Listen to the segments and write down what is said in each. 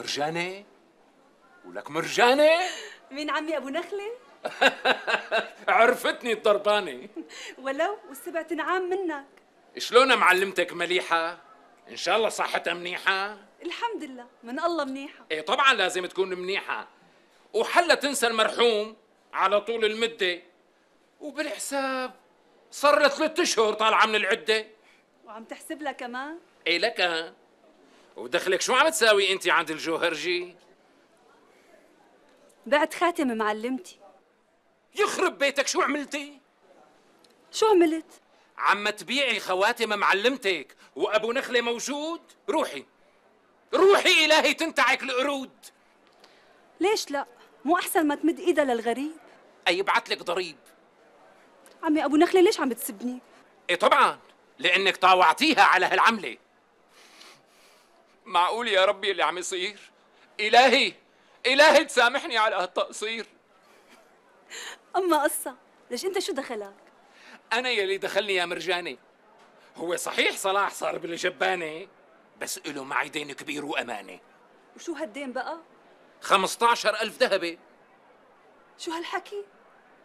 مرجانة ولك مرجانة مين عمي أبو نخلة؟ عرفتني الطربانة ولو والسبع تنعام منك شلون معلمتك مليحة؟ إن شاء الله صحتها منيحة؟ الحمد لله من الله منيحة إيه طبعا لازم تكون منيحة وحلا تنسى المرحوم على طول المدة وبالحساب صار ثلاث أشهر طالعة من العدة وعم تحسب لها كمان؟ إيه لك ودخلك شو عم تساوي انت عند الجوهرجي؟ بعت خاتم معلمتي يخرب بيتك شو عملتي؟ شو عملت؟ عم تبيعي خواتم معلمتك وابو نخله موجود روحي روحي الهي تنتعك القرود ليش لا؟ مو احسن ما تمد ايدها للغريب؟ اي ابعث لك ضريب عمي ابو نخله ليش عم بتسبني؟ ايه طبعا لانك طاوعتيها على هالعمله معقول يا ربي اللي عم يصير إلهي إلهي تسامحني على هالتقصير أما قصة ليش أنت شو دخلك؟ أنا يلي دخلني يا مرجاني هو صحيح صلاح صار بالجبانة بس إله معي دين كبير وأمانة وشو هالدين بقى؟ 15 ألف ذهبي شو هالحكي؟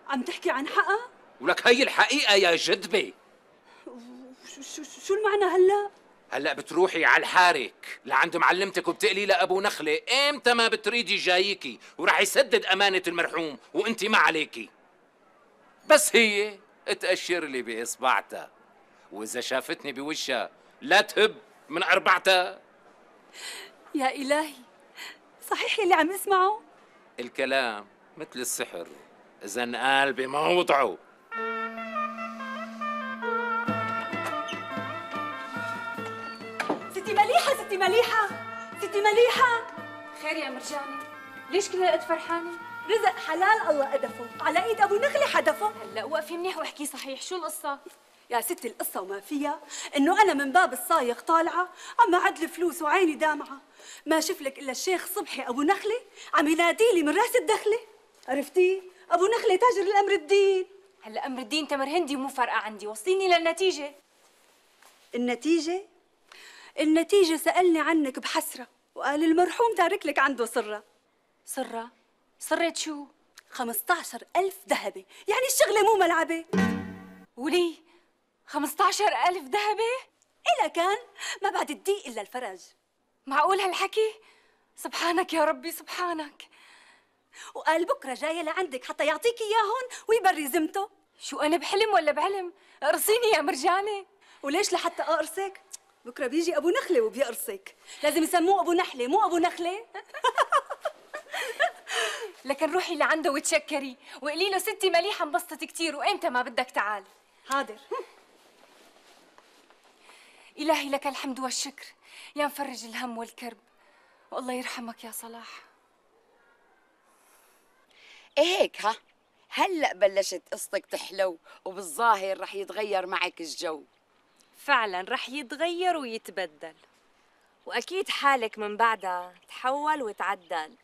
عم تحكي عن حقا؟ ولك هي الحقيقة يا جدبة شو شو المعنى هلأ؟ هلا بتروحي على الحارك لعند معلمتك وبتقلي لابو نخله امتى ما بتريدي جايكي وراح يسدد امانه المرحوم وانت ما عليكي بس هي تاشر لي باصبعتها واذا شافتني بوشها لا تهب من اربعتها يا الهي صحيح اللي عم اسمعه الكلام مثل السحر اذا قال بموضعه ستي مليحة ستي مليحة خير يا مرجاني ليش كل هالقد فرحانة؟ رزق حلال الله أدفه على ايد ابو نخلة حدفه هلا وقفي منيح واحكي صحيح شو القصة؟ يا ستي القصة وما فيها انه انا من باب الصايغ طالعة عم أعد فلوس وعيني دامعة ما شف لك الا الشيخ صبحي ابو نخلة عم ينادي لي من راس الدخلة عرفتي؟ ابو نخلة تاجر الامر الدين هلا امر الدين تمر هندي مو فارقة عندي وصليني للنتيجة النتيجة النتيجة سألني عنك بحسرة وقال المرحوم تارك لك عنده سرة سرة؟ سرة شو؟ 15 ألف ذهبي يعني الشغلة مو ملعبة ولي 15 ألف ذهبي؟ إلا كان ما بعد الضيق إلا الفرج معقول هالحكي؟ سبحانك يا ربي سبحانك وقال بكره جايه لعندك حتى يعطيك اياهن ويبري زمته شو انا بحلم ولا بعلم قرصيني يا مرجانه وليش لحتى اقرصك بكره بيجي ابو نخله وبيقرصك لازم يسموه ابو نحله مو ابو نخله لكن روحي لعنده وتشكري وقولي له ستي مليحه انبسطت كثير وامتى ما بدك تعال حاضر الهي لك الحمد والشكر يا مفرج الهم والكرب والله يرحمك يا صلاح ايه هيك ها هلا بلشت قصتك تحلو وبالظاهر رح يتغير معك الجو فعلا رح يتغير ويتبدل وأكيد حالك من بعدها تحول وتعدل